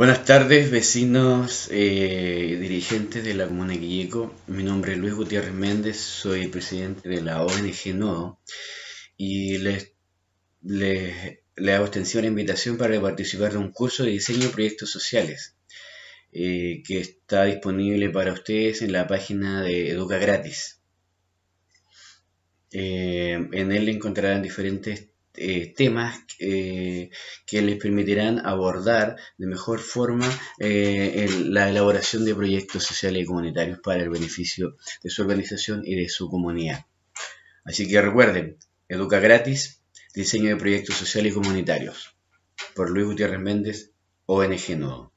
Buenas tardes, vecinos, eh, dirigentes de la Comuna de Quilleco. Mi nombre es Luis Gutiérrez Méndez, soy presidente de la ONG Nodo y les, les, les hago extensión la invitación para participar de un curso de diseño de proyectos sociales eh, que está disponible para ustedes en la página de Educa Gratis. Eh, en él encontrarán diferentes eh, temas eh, que les permitirán abordar de mejor forma eh, la elaboración de proyectos sociales y comunitarios para el beneficio de su organización y de su comunidad. Así que recuerden, Educa Gratis, Diseño de Proyectos Sociales y Comunitarios, por Luis Gutiérrez Méndez, ONG Nodo.